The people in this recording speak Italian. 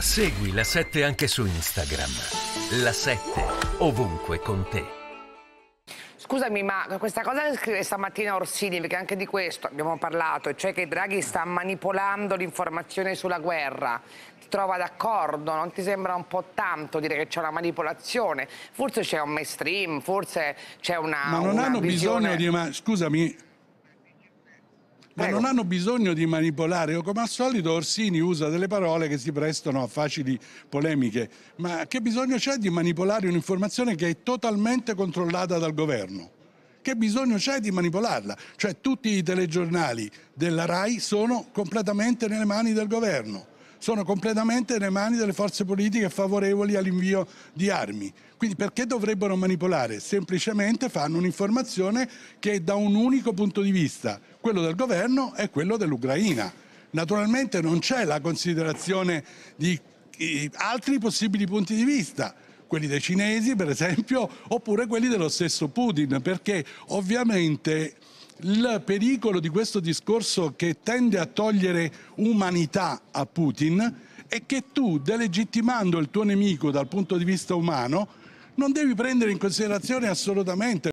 Segui la 7 anche su Instagram. La 7 ovunque con te. Scusami, ma questa cosa che scrive stamattina Orsini, perché anche di questo abbiamo parlato, cioè che Draghi sta manipolando l'informazione sulla guerra, ti trova d'accordo? Non ti sembra un po' tanto dire che c'è una manipolazione? Forse c'è un mainstream, forse c'è una. Ma non una hanno visione... bisogno di. Ma scusami, ma non hanno bisogno di manipolare. Come al solito Orsini usa delle parole che si prestano a facili polemiche, ma che bisogno c'è di manipolare un'informazione che è totalmente controllata dal governo? Che bisogno c'è di manipolarla? Cioè tutti i telegiornali della RAI sono completamente nelle mani del governo sono completamente nelle mani delle forze politiche favorevoli all'invio di armi. Quindi perché dovrebbero manipolare? Semplicemente fanno un'informazione che è da un unico punto di vista, quello del governo e quello dell'Ucraina. Naturalmente non c'è la considerazione di altri possibili punti di vista quelli dei cinesi per esempio, oppure quelli dello stesso Putin, perché ovviamente il pericolo di questo discorso che tende a togliere umanità a Putin è che tu, delegittimando il tuo nemico dal punto di vista umano, non devi prendere in considerazione assolutamente